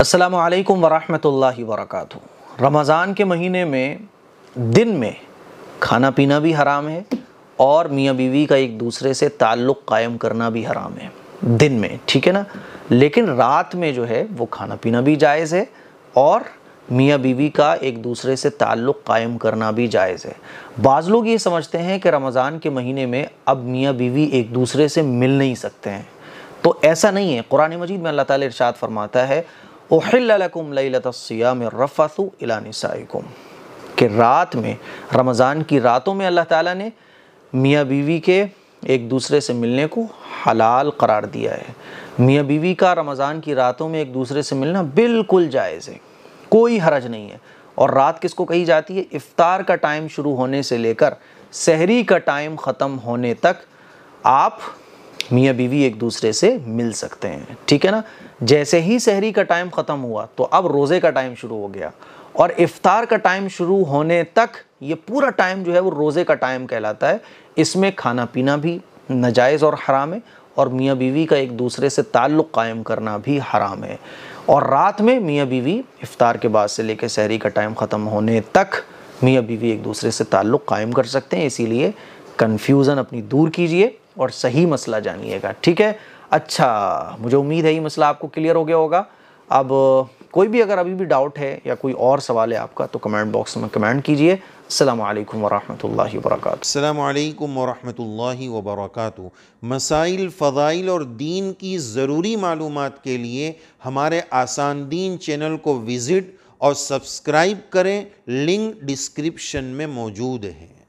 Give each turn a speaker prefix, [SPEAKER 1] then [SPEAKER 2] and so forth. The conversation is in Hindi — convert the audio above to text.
[SPEAKER 1] अस्सलाम वालेकुम वरहमतुल्लाहि रमज़ान के महीने में दिन में खाना पीना भी हराम है और मियाँ बीवी का एक दूसरे से ताल्लुक़ कायम करना भी हराम है दिन में ठीक है ना लेकिन रात में जो है वो खाना पीना भी जायज़ है और मियाँ बीवी का एक दूसरे से ताल्लुक़ कायम करना भी जायज़ है बाज़ लोग ये समझते हैं कि रमज़ान के महीने में अब मियाँ बीवी एक दूसरे से मिल नहीं सकते हैं तो ऐसा नहीं है कुरान मजीद में अल्लाह ताला इरशाद फरमाता है ओहिल्लकुम लतम रफ़ासु कि रात में रमज़ान की रातों में अल्लाह ताला ने मियाँ बीवी के एक दूसरे से मिलने को हलाल करार दिया है मियाँ बीवी का रमज़ान की रातों में एक दूसरे से मिलना बिल्कुल जायज़ है कोई हरज नहीं है और रात किसको कही जाती है इफ़ार का टाइम शुरू होने से लेकर शहरी का टाइम ख़त्म होने तक आप मियाँ बीवी एक दूसरे से मिल सकते हैं ठीक है ना जैसे ही शहरी का टाइम ख़त्म हुआ तो अब रोज़े का टाइम शुरू हो गया और इफ़ार का टाइम शुरू होने तक ये पूरा टाइम जो है वो रोज़े का टाइम कहलाता है इसमें खाना पीना भी नजायज़ और हराम है और मियाँ बीवी का एक दूसरे से ताल्लुक़ कायम करना भी हराम है और रात में मियाँ बीवी इफ़ार के बाद से लेकर शहरी का टाइम ख़त्म होने तक मियाँ बीवी एक दूसरे से ताल्लुक़ कायम कर सकते हैं इसीलिए कन्फ्यूज़न अपनी दूर कीजिए और सही मसला जानिएगा ठीक है अच्छा मुझे उम्मीद है ये मसला आपको क्लियर हो गया होगा अब कोई भी अगर अभी भी डाउट है या कोई और सवाल है आपका तो कमेंट बॉक्स में कमेंट कीजिए अल्लाम वरहमल वर्क अल्लाम वरहमल वर्क मसाइल फ़ज़ाइल और दीन की ज़रूरी मालूम के लिए हमारे आसान दीन चैनल को विज़िट और सब्सक्राइब करें लिंक डिस्क्रिप्शन में मौजूद है